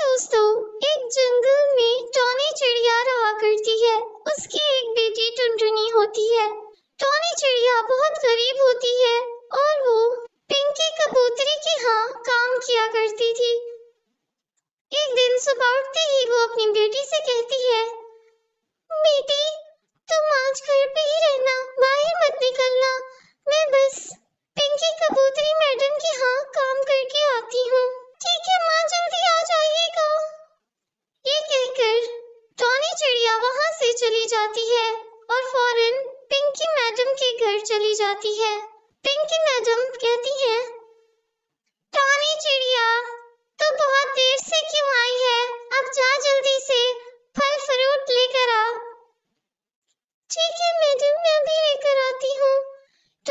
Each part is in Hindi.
दोस्तों एक जंगल में टोनी चिड़िया रहा करती है उसकी एक बेटी टुनटुनी होती है टोनी चिड़िया बहुत गरीब घर चली जाती है पिंकी मैडम कहती है रानी चिड़िया तो बहुत देर से क्यों आई है अब जा जल्दी से फल फ्रूट लेकर आ ठीक है मैडम मैं भी लेकर आती हूँ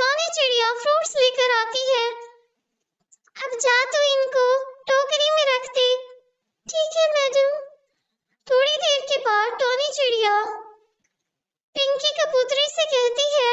टॉनी चिड़िया फ्रूट्स लेकर आती है अब जा तो इनको टोकरी में रख दे ठीक है मैडम थोड़ी देर के बाद टोनी चिड़िया पिंकी कबूतरी से कहती है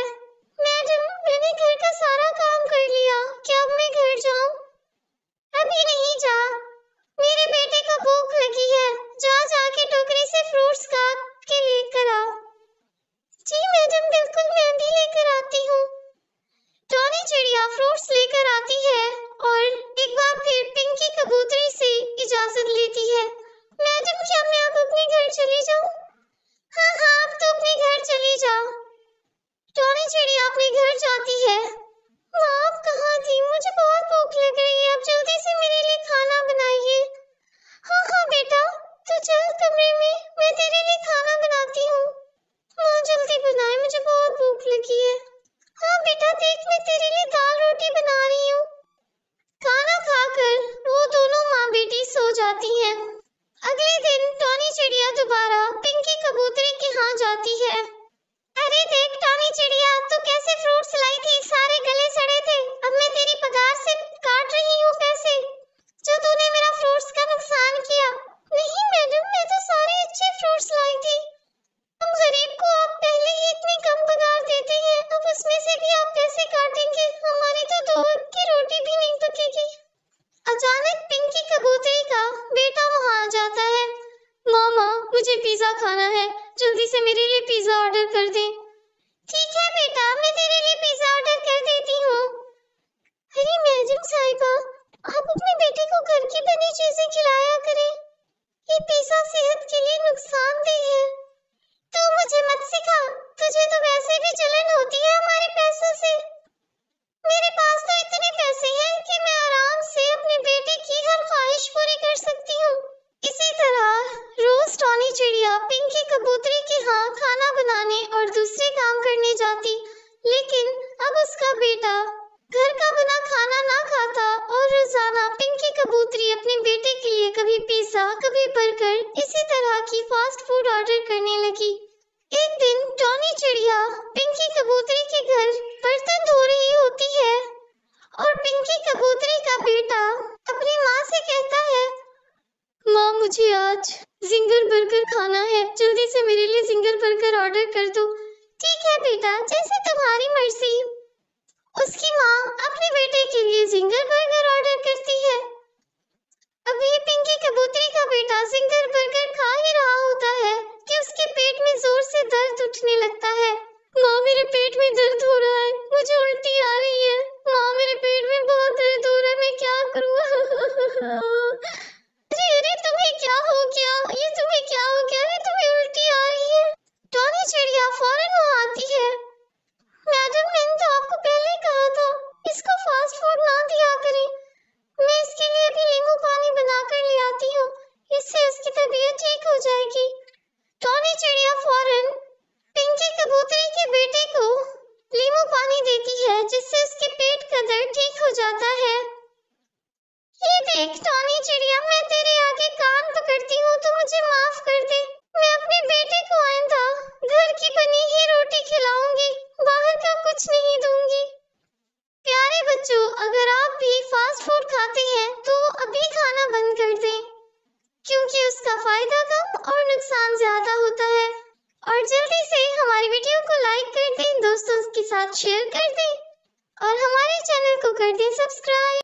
अगले दिन टॉनी चिड़िया दोबारा पिंकी कबूतरी के यहाँ जाती है अरे देख टॉनी चिड़िया तू कैसे फ्रूट्स लाई थी सारे गले सड़े थे अब मैं तेरी पगार से काट रही हूँ पैसे जो तूने मेरा फ्रूट्स का नुकसान किया नहीं मैडम मैं तो सारे अच्छे फ्रूट्स लाई थी हम गरीब को आप पहले ही इतनी कम पगार देते हैं अब उसमें से भी आप कैसे काटेंगे हमारी तो दो की रोटी भी नहीं पकेगी अचानक पिंकी कबूतरी मुझे पिज्जा खाना है जल्दी से मेरे लिए पिज्जा ऑर्डर कर दे ठीक है बेटा मैं तेरे लिए पिज्जा ऑर्डर कर देती हूँ अरे मैजिक साहिबा आप अपने बेटे को घर की बनी चीजें खिलाया करें ये पिज्जा सेहत के लिए नुकसानदेह है तू मुझे मत सिखा तुझे तो वैसे भी जलन होती है लिए कभी पिज्जा कभी बर्गर इसी तरह की फास्ट फूड ऑर्डर करने लगी एक दिन टॉनी चिड़िया पिंकी कबूतरी के घर बर्तन धो रही होती है और पिंकी कबूतरी का बेटा अपनी माँ से कहता है माँ मुझे आज जिंगर बर्गर खाना है जल्दी से मेरे लिए जिंगर बर्गर ऑर्डर कर दो ठीक है बेटा जैसे तुम्हारी मर्जी उसकी माँ अपने बेटे के लिए जिंगर बर्गर ऑर्डर करती है बेटा सिंगर बर्गर खा ही रहा होता है कि उसके पेट में जोर से दर्द उठने लगता है माँ मेरे पेट में दर्द हो रहा है मुझे उल्टी आ रही है माँ मेरे पेट में बहुत दर्द हो रहा है मैं क्या करूँ अरे अरे तुम्हें क्या हो गया ये मुझे माफ कर दे मैं अपने बेटे को आइंदा घर की बनी ही रोटी खिलाऊंगी बाहर का कुछ नहीं दूंगी प्यारे बच्चों अगर आप भी फास्ट फूड खाते हैं तो अभी खाना बंद कर दें क्योंकि उसका फायदा कम और नुकसान ज्यादा होता है और जल्दी से हमारी वीडियो को लाइक कर दें दोस्तों के साथ शेयर कर दें और हमारे चैनल को कर दें सब्सक्राइब